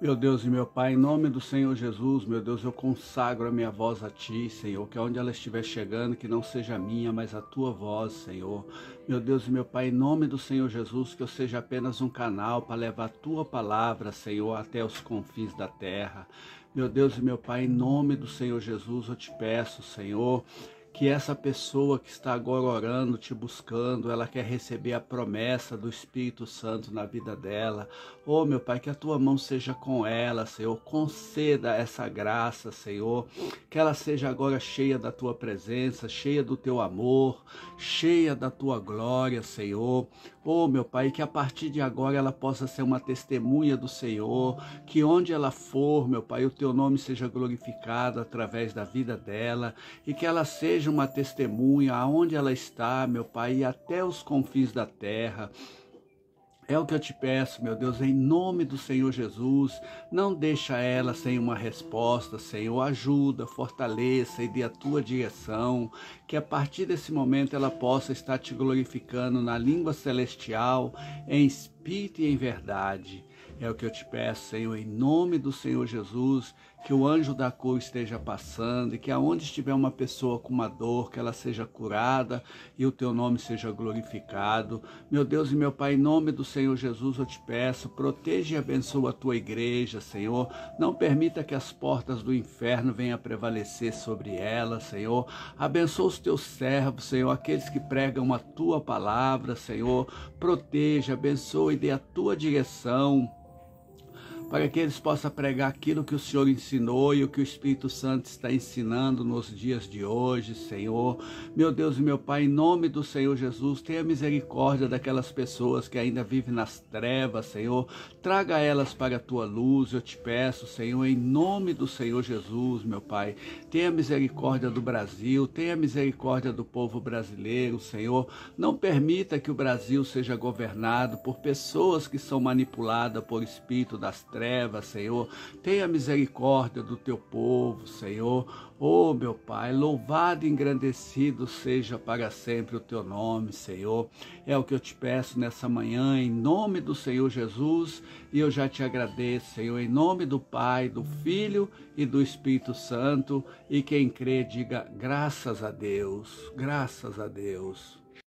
Meu Deus e meu Pai, em nome do Senhor Jesus, meu Deus, eu consagro a minha voz a Ti, Senhor, que onde ela estiver chegando, que não seja minha, mas a Tua voz, Senhor. Meu Deus e meu Pai, em nome do Senhor Jesus, que eu seja apenas um canal para levar a Tua palavra, Senhor, até os confins da terra. Meu Deus e meu Pai, em nome do Senhor Jesus, eu te peço, Senhor, que essa pessoa que está agora orando, te buscando, ela quer receber a promessa do Espírito Santo na vida dela. Oh, meu Pai, que a tua mão seja com ela, Senhor. Conceda essa graça, Senhor. Que ela seja agora cheia da tua presença, cheia do teu amor, cheia da tua glória, Senhor. Oh, meu Pai, que a partir de agora ela possa ser uma testemunha do Senhor, que onde ela for, meu Pai, o teu nome seja glorificado através da vida dela e que ela seja uma testemunha aonde ela está, meu Pai, e até os confins da terra. É o que eu te peço, meu Deus, em nome do Senhor Jesus. Não deixa ela sem uma resposta, Senhor. Ajuda, fortaleça e dê a tua direção. Que a partir desse momento ela possa estar te glorificando na língua celestial, em espírito e em verdade. É o que eu te peço, Senhor, em nome do Senhor Jesus, que o anjo da cor esteja passando e que aonde estiver uma pessoa com uma dor, que ela seja curada e o teu nome seja glorificado. Meu Deus e meu Pai, em nome do Senhor Jesus, eu te peço, proteja e abençoa a tua igreja, Senhor. Não permita que as portas do inferno venham prevalecer sobre ela, Senhor. Abençoa os teus servos, Senhor, aqueles que pregam a tua palavra, Senhor. Proteja, abençoa e dê a tua direção para que eles possam pregar aquilo que o Senhor ensinou e o que o Espírito Santo está ensinando nos dias de hoje, Senhor. Meu Deus e meu Pai, em nome do Senhor Jesus, tenha misericórdia daquelas pessoas que ainda vivem nas trevas, Senhor. Traga elas para a tua luz, eu te peço, Senhor, em nome do Senhor Jesus, meu Pai. Tenha misericórdia do Brasil, tenha misericórdia do povo brasileiro, Senhor. Não permita que o Brasil seja governado por pessoas que são manipuladas por espírito das trevas trevas, Senhor. Tenha misericórdia do teu povo, Senhor. Oh, meu Pai, louvado e engrandecido seja para sempre o teu nome, Senhor. É o que eu te peço nessa manhã, em nome do Senhor Jesus, e eu já te agradeço, Senhor, em nome do Pai, do Filho e do Espírito Santo. E quem crê, diga graças a Deus, graças a Deus.